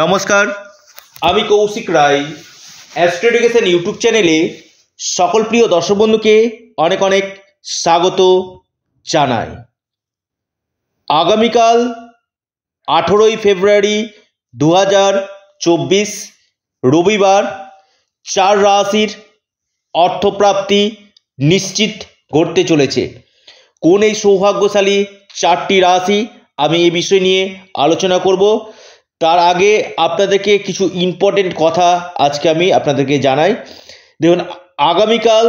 নমস্কার আমি Koushik Roy Astro Education YouTube চ্যানেলে সকল প্রিয় দর্শক বন্ধুকে অনেক অনেক স্বাগত জানাই আগামীকাল আঠেরোই ফেব্রুয়ারি দু চব্বিশ রবিবার চার রাশির অর্থপ্রাপ্তি নিশ্চিত ঘটতে চলেছে কোন এই সৌভাগ্যশালী চারটি রাশি আমি এই বিষয় নিয়ে আলোচনা করব তার আগে আপনাদেরকে কিছু ইম্পর্টেন্ট কথা আজকে আমি আপনাদেরকে জানাই দেখুন আগামীকাল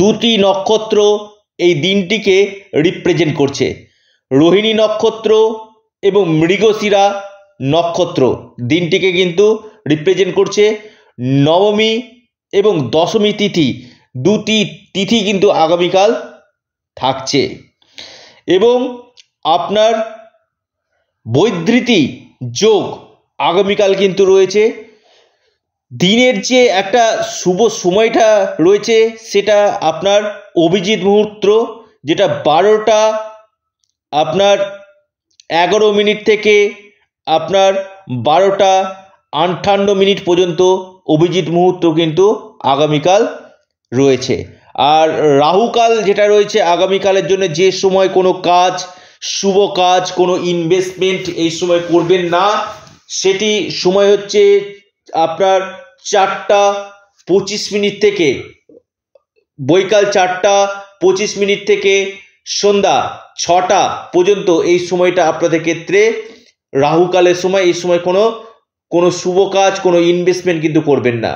দুটি নক্ষত্র এই দিনটিকে রিপ্রেজেন্ট করছে রোহিণী নক্ষত্র এবং মৃগশিরা নক্ষত্র দিনটিকে কিন্তু রিপ্রেজেন্ট করছে নবমী এবং দশমী তিথি দুটি তিথি কিন্তু আগামীকাল থাকছে এবং আপনার বৈদ্যুতি যোগ আগামীকাল কিন্তু রয়েছে দিনের যে একটা শুভ সময়টা রয়েছে সেটা আপনার অভিজিৎ মুহূর্ত যেটা বারোটা আপনার এগারো মিনিট থেকে আপনার বারোটা আটান্ন মিনিট পর্যন্ত অভিজিৎ মুহূর্ত কিন্তু আগামীকাল রয়েছে আর রাহুকাল যেটা রয়েছে আগামীকালের জন্য যে সময় কোনো কাজ শুভ কাজ কোনো ইনভেস্টমেন্ট এই সময় করবেন না সেটি সময় হচ্ছে আপনার চারটা পঁচিশ মিনিট থেকে বৈকাল চারটা পঁচিশ মিনিট থেকে সন্ধ্যা ছটা পর্যন্ত এই সময়টা আপনাদের ক্ষেত্রে রাহুকালের সময় এই সময় কোনো কোনো শুভ কাজ কোনো ইনভেস্টমেন্ট কিন্তু করবেন না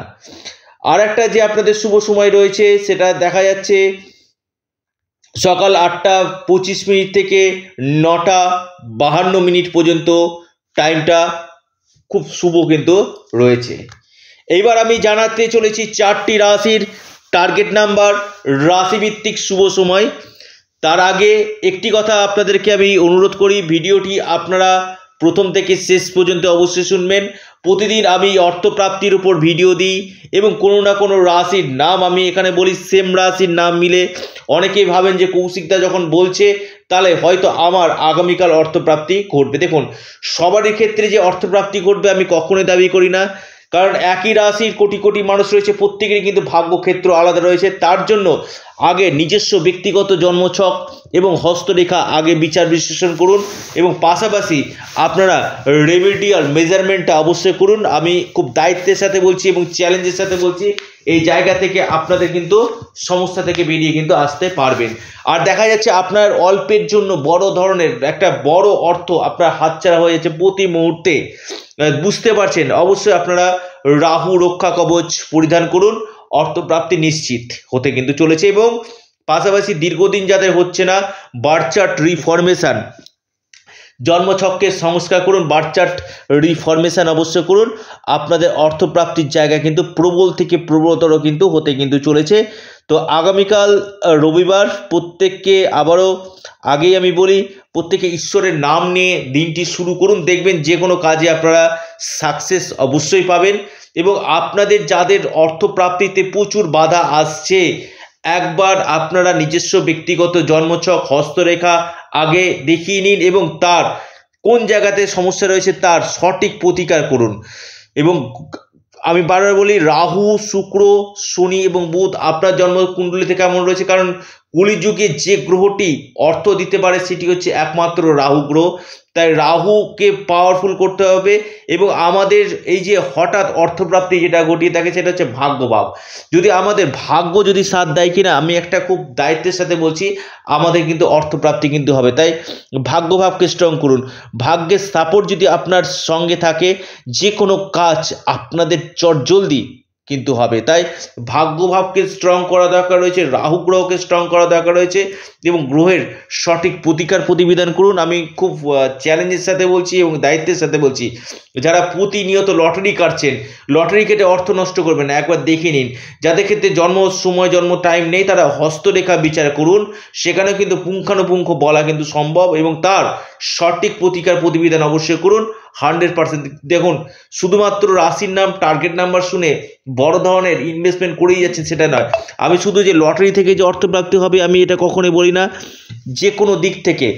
আর একটা যে আপনাদের শুভ সময় রয়েছে সেটা দেখা যাচ্ছে সকাল আটটা পঁচিশ মিনিট থেকে নটা বাহান্ন মিনিট পর্যন্ত টাইমটা খুব শুভ কিন্তু রয়েছে এইবার আমি জানাতে চলেছি চারটি রাশির টার্গেট নাম্বার রাশিভিত্তিক শুভ সময় তার আগে একটি কথা আপনাদেরকে আমি অনুরোধ করি ভিডিওটি আপনারা প্রথম থেকে শেষ পর্যন্ত অবশ্যই শুনবেন প্রতিদিন আমি অর্থপ্রাপ্তির উপর ভিডিও দিই এবং কোনো না কোনো রাশির নাম আমি এখানে বলি সেম রাশির নাম মিলে অনেকেই ভাবেন যে কৌশিকদা যখন বলছে তাহলে হয়তো আমার আগামীকাল অর্থপ্রাপ্তি ঘটবে দেখুন সবারই ক্ষেত্রে যে অর্থপ্রাপ্তি ঘটবে আমি কখনোই দাবি করি না কারণ একই রাশির কোটি কোটি মানুষ রয়েছে প্রত্যেকেরই কিন্তু ভাগ্যক্ষেত্র আলাদা রয়েছে তার জন্য আগে নিজস্ব ব্যক্তিগত জন্মছক এবং হস্তরেখা আগে বিচার বিশ্লেষণ করুন এবং পাশাপাশি আপনারা রেমিডিয়াল মেজারমেন্টটা অবশ্যই করুন আমি খুব দায়িত্বের সাথে বলছি এবং চ্যালেঞ্জের সাথে বলছি এই জায়গা থেকে আপনাদের কিন্তু সমস্যা থেকে বেরিয়ে কিন্তু আসতে পারবেন আর দেখা যাচ্ছে আপনার অল্পের জন্য বড় ধরনের একটা বড় অর্থ আপনার হাতছাড়া হয়ে যাচ্ছে প্রতি মুহূর্তে বুঝতে পারছেন অবশ্যই আপনারা রাহু রক্ষা কবচ পরিধান করুন অর্থপ্রাপ্তি নিশ্চিত হতে কিন্তু চলেছে এবং পাশাপাশি দীর্ঘদিন যাদের হচ্ছে না বার্চার্ট রিফরমেশান জন্মছককে সংস্কার করুন বার্থ চার্ট রিফরমেশান অবশ্য করুন আপনাদের অর্থপ্রাপ্তির জায়গা কিন্তু প্রবল থেকে প্রবলতর কিন্তু হতে কিন্তু চলেছে তো আগামীকাল রবিবার প্রত্যেককে আবারও আগেই আমি বলি প্রত্যেকে ঈশ্বরের নাম নিয়ে দিনটি শুরু করুন দেখবেন যে কোনো কাজে আপনারা সাকসেস অবশ্যই পাবেন এবং আপনাদের যাদের অর্থপ্রাপ্তিতে প্রচুর বাধা আসছে একবার আপনারা নিজস্ব ব্যক্তিগত জন্মছক হস্তরেখা আগে দেখিয়ে নিন এবং তার কোন জায়গাতে সমস্যা রয়েছে তার সঠিক প্রতিকার করুন এবং আমি বারবার বলি রাহু শুক্র শনি এবং বুধ আপনার জন্মকুণ্ডলিতে কেমন রয়েছে কারণ কুলিযুগে যে গ্রহটি অর্থ দিতে পারে সেটি হচ্ছে একমাত্র রাহু গ্রহ তাই রাহুকে পাওয়ারফুল করতে হবে এবং আমাদের এই যে হঠাৎ অর্থপ্রাপ্তি যেটা ঘটিয়ে থাকে সেটা হচ্ছে ভাগ্যভাব যদি আমাদের ভাগ্য যদি সাথ দেয় কিনা আমি একটা খুব দায়িত্বের সাথে বলছি আমাদের কিন্তু অর্থপ্রাপ্তি কিন্তু হবে তাই ভাগ্যভাবকে স্ট্রং করুন ভাগ্যের সাপোর্ট যদি আপনার সঙ্গে থাকে যে কোনো কাজ আপনাদের চটজলদি কিন্তু হবে তাই ভাগ্যভাবকে স্ট্রং করা দরকার রয়েছে রাহু গ্রহকে স্ট্রং করা দরকার রয়েছে এবং গ্রহের সঠিক প্রতিকার প্রতিবিধান করুন আমি খুব চ্যালেঞ্জের সাথে বলছি এবং দায়িত্বের সাথে বলছি যারা প্রতিনিয়ত লটারি কাটছেন লটারি কেটে অর্থ নষ্ট করবেন না একবার দেখে নিন যাদের ক্ষেত্রে জন্ম সময় জন্ম টাইম নেই তারা হস্তরেখা বিচার করুন সেখানে কিন্তু পুঙ্খানুপুঙ্খ বলা কিন্তু সম্ভব এবং তার সঠিক প্রতিকার প্রতিবিধান অবশ্যই করুন হান্ড্রেড পার্সেন্ট দেখুন শুধুমাত্র রাশির নাম টার্গেট নাম্বার শুনে বড় ধরনের ইনভেস্টমেন্ট করেই যাচ্ছেন সেটা নয় আমি শুধু যে লটারি থেকে যে অর্থপ্রাপ্তি হবে আমি এটা কখনোই বলি না যে কোনো দিক থেকে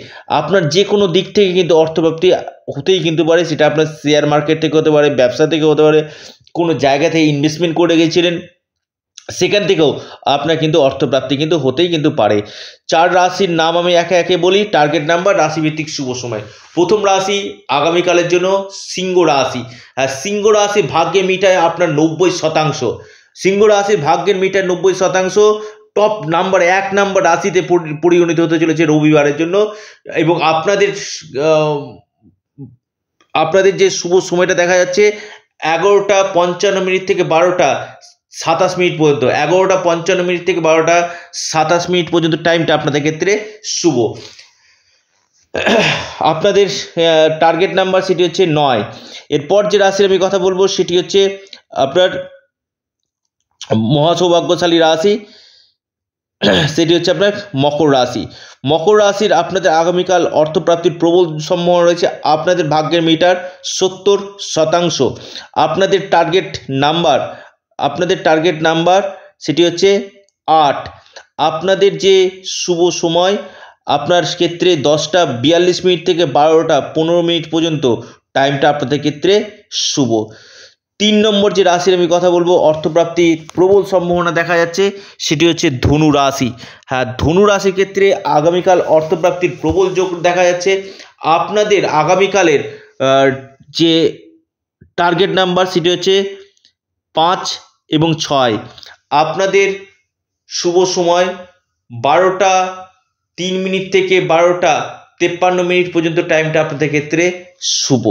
আপনার যে কোনো দিক থেকে কিন্তু অর্থপ্রাপ্তি হতেই কিন্তু পারে সেটা আপনার শেয়ার মার্কেট থেকে হতে পারে ব্যবসা থেকে হতে পারে কোনো জায়গা থেকে ইনভেস্টমেন্ট করে গেছিলেন সেখান থেকেও আপনার কিন্তু অর্থপ্রাপ্তি কিন্তু হতেই কিন্তু পারে চার রাশির নাম আমি একে একে বলি টার্গেট নাম্বার রাশিভিত্তিক শুভ সময় প্রথম রাশি আগামীকালের জন্য সিংহ রাশি হ্যাঁ সিংহ রাশি ভাগ্যে মিটায় আপনার নব্বই শতাংশ সিংহ রাশির ভাগ্যের মিটায় নব্বই শতাংশ টপ নাম্বার এক নাম্বার রাশিতে পরিগণিত হতে চলেছে রবিবারের জন্য এবং আপনাদের আপনাদের যে শুভ সময়টা দেখা যাচ্ছে এগারোটা পঞ্চান্ন মিনিট থেকে বারোটা সাতাশ মিনিট পর্যন্ত এগারোটা পঞ্চান্ন মিনিট থেকে বারোটা সাতাশ মিনিট পর্যন্ত টাইমটা আপনাদের ক্ষেত্রে শুভ আপনাদের টার্গেট নাম্বার সেটি হচ্ছে নয় এরপর যে রাশির আমি কথা বলবো সেটি হচ্ছে আপনার মহাসৌভাগ্যশালী রাশি সেটি হচ্ছে আপনার মকর রাশি মকর রাশির আপনাদের আগামীকাল অর্থপ্রাপ্তির প্রবল সম্ভাবনা রয়েছে আপনাদের ভাগ্যের মিটার সত্তর শতাংশ আপনাদের টার্গেট নাম্বার আপনাদের টার্গেট নাম্বার সেটি হচ্ছে আট আপনাদের যে শুভ সময় আপনার ক্ষেত্রে দশটা বিয়াল্লিশ মিনিট থেকে বারোটা পনেরো মিনিট পর্যন্ত টাইমটা আপনাদের ক্ষেত্রে শুভ তিন নম্বর যে রাশির আমি কথা বলবো অর্থপ্রাপ্তির প্রবল সম্ভাবনা দেখা যাচ্ছে সেটি হচ্ছে ধনু রাশি হ্যাঁ ধনু রাশির ক্ষেত্রে আগামীকাল অর্থপ্রাপ্তির প্রবল যোগ দেখা যাচ্ছে আপনাদের আগামীকালের যে টার্গেট নাম্বার সেটি হচ্ছে পাঁচ এবং ছয় আপনাদের শুভ সময় বারোটা তিন মিনিট থেকে বারোটা তেপ্পান্ন মিনিট পর্যন্ত টাইমটা আপনাদের ক্ষেত্রে শুভ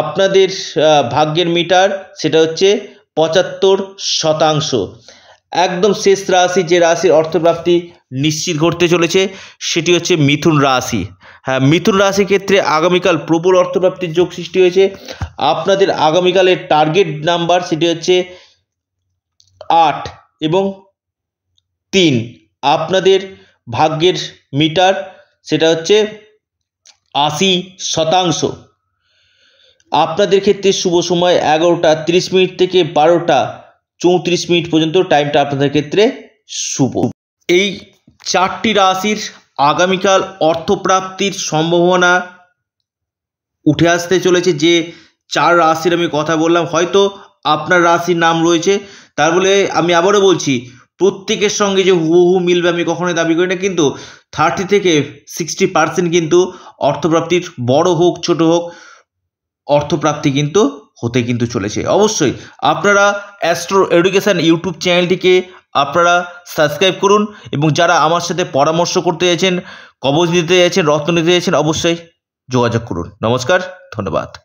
আপনাদের ভাগ্যের মিটার সেটা হচ্ছে পঁচাত্তর শতাংশ একদম শেষ রাশি যে রাশির অর্থপ্রাপ্তি নিশ্চিত ঘটতে চলেছে সেটি হচ্ছে মিথুন রাশি হ্যাঁ মিথুন রাশি ক্ষেত্রে আগামীকাল প্রবল অর্থপ্রাপ্তির যোগ সৃষ্টি হয়েছে আপনাদের আগামীকালের টার্গেট নাম্বার সেটি হচ্ছে আট এবং তিন আপনাদের ভাগ্যের মিটার সেটা হচ্ছে আশি শতাংশ আপনাদের ক্ষেত্রে শুভ সময় এগারোটা তিরিশ মিনিট থেকে বারোটা চৌত্রিশ মিনিট পর্যন্ত টাইমটা আপনাদের ক্ষেত্রে শুভ এই চারটি রাশির আগামীকাল অর্থপ্রাপ্তির সম্ভাবনা উঠে আসতে চলেছে যে চার রাশির আমি কথা বললাম হয়তো আপনার রাশির নাম রয়েছে তার বলে আমি আবারও বলছি প্রত্যেকের সঙ্গে যে হু হু মিলবে আমি কখনোই দাবি করি না কিন্তু থার্টি থেকে সিক্সটি পার্সেন্ট কিন্তু অর্থপ্রাপ্তির বড় হোক ছোট হোক অর্থপ্রাপ্তি কিন্তু হতে কিন্তু চলেছে অবশ্যই আপনারা অ্যাস্ট্রো এডুকেশান ইউটিউব চ্যানেলটিকে আপনারা সাবস্ক্রাইব করুন এবং যারা আমার সাথে পরামর্শ করতে চাইছেন কবজ নিতে চাইছেন রত্ন নিতে চাইছেন অবশ্যই যোগাযোগ করুন নমস্কার ধন্যবাদ